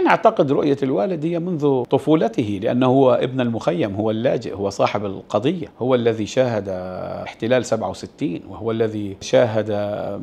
أنا أعتقد رؤية الوالد هي منذ طفولته لأنه هو ابن المخيم هو اللاجئ هو صاحب القضية هو الذي شاهد احتلال 67 وهو الذي شاهد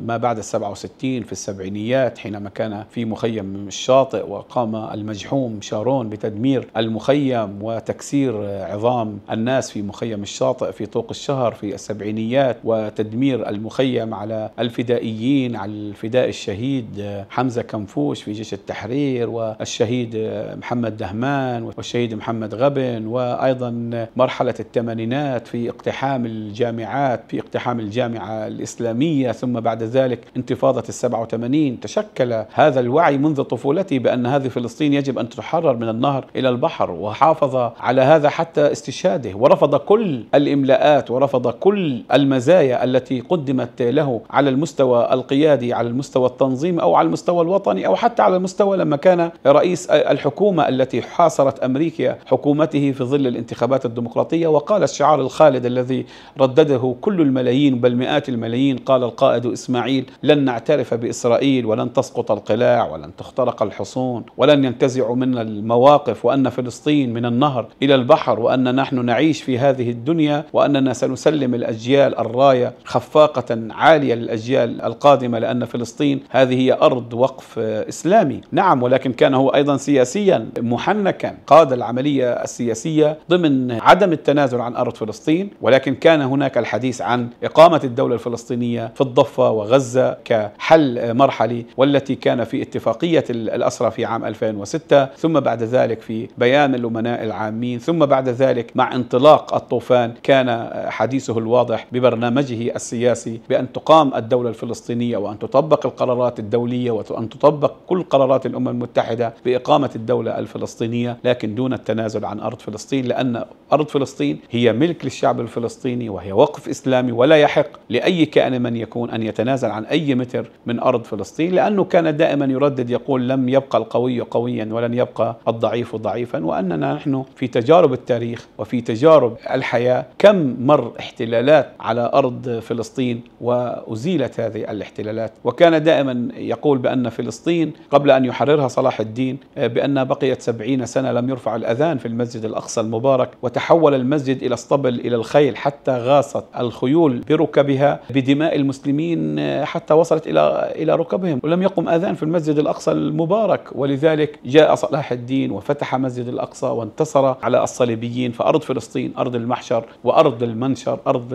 ما بعد 67 في السبعينيات حينما كان في مخيم الشاطئ وقام المجحوم شارون بتدمير المخيم وتكسير عظام الناس في مخيم الشاطئ في طوق الشهر في السبعينيات وتدمير المخيم على الفدائيين على الفداء الشهيد حمزة كنفوش في جيش التحرير و الشهيد محمد دهمان والشهيد محمد غبن وأيضا مرحلة الثمانينات في اقتحام الجامعات في اقتحام الجامعة الإسلامية ثم بعد ذلك انتفاضة السبعة وثمانين تشكل هذا الوعي منذ طفولتي بأن هذه فلسطين يجب أن تتحرر من النهر إلى البحر وحافظ على هذا حتى استشهاده ورفض كل الإملاءات ورفض كل المزايا التي قدمت له على المستوى القيادي على المستوى التنظيمي أو على المستوى الوطني أو حتى على المستوى لما كان رئيس الحكومة التي حاصرت أمريكا حكومته في ظل الانتخابات الديمقراطية وقال الشعار الخالد الذي ردده كل الملايين بل مئات الملايين قال القائد إسماعيل لن نعترف بإسرائيل ولن تسقط القلاع ولن تخترق الحصون ولن ينتزعوا منا المواقف وأن فلسطين من النهر إلى البحر وأن نحن نعيش في هذه الدنيا وأننا سنسلم الأجيال الراية خفاقة عالية للأجيال القادمة لأن فلسطين هذه هي أرض وقف إسلامي نعم ولكن كان أنه أيضا سياسيا محنكا قاد العملية السياسية ضمن عدم التنازل عن أرض فلسطين ولكن كان هناك الحديث عن إقامة الدولة الفلسطينية في الضفة وغزة كحل مرحلي والتي كان في اتفاقية الأسرى في عام 2006 ثم بعد ذلك في بيان الأمناء العامين ثم بعد ذلك مع انطلاق الطوفان كان حديثه الواضح ببرنامجه السياسي بأن تقام الدولة الفلسطينية وأن تطبق القرارات الدولية وأن تطبق كل قرارات الأمم المتحدة بإقامة الدولة الفلسطينية لكن دون التنازل عن أرض فلسطين لأن أرض فلسطين هي ملك للشعب الفلسطيني وهي وقف إسلامي ولا يحق لأي كائن من يكون أن يتنازل عن أي متر من أرض فلسطين لأنه كان دائما يردد يقول لم يبقى القوي قويا ولن يبقى الضعيف ضعيفا وأننا نحن في تجارب التاريخ وفي تجارب الحياة كم مر احتلالات على أرض فلسطين وأزيلت هذه الاحتلالات وكان دائما يقول بأن فلسطين قبل أن يحررها صلاح الدين الدين آه، بأن بقيت سبعين سنة لم يرفع الأذان في المسجد الأقصى المبارك وتحول المسجد إلى اسطبل إلى الخيل حتى غاصت الخيول بركبها بدماء المسلمين آه، حتى وصلت إلى إلى ركبهم ولم يقم أذان في المسجد الأقصى المبارك ولذلك جاء صلاح الدين وفتح مسجد الأقصى وانتصر على الصليبيين فأرض فلسطين أرض المحشر وأرض المنشر أرض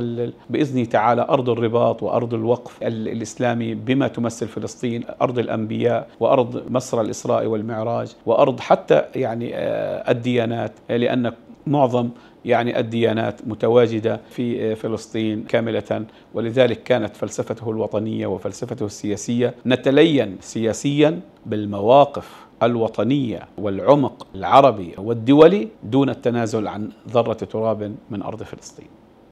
بإذنه تعالى أرض الرباط وأرض الوقف الإسلامي بما تمثل فلسطين أرض الأنبياء وأرض مصر الإسرائي والمعنى والمعراج وأرض حتى يعني آه، الديانات لأن معظم يعني الديانات متواجدة في آه، فلسطين كاملة ولذلك كانت فلسفته الوطنية وفلسفته السياسية نتلين سياسيا بالمواقف الوطنية والعمق العربي والدولي دون التنازل عن ذرة تراب من أرض فلسطين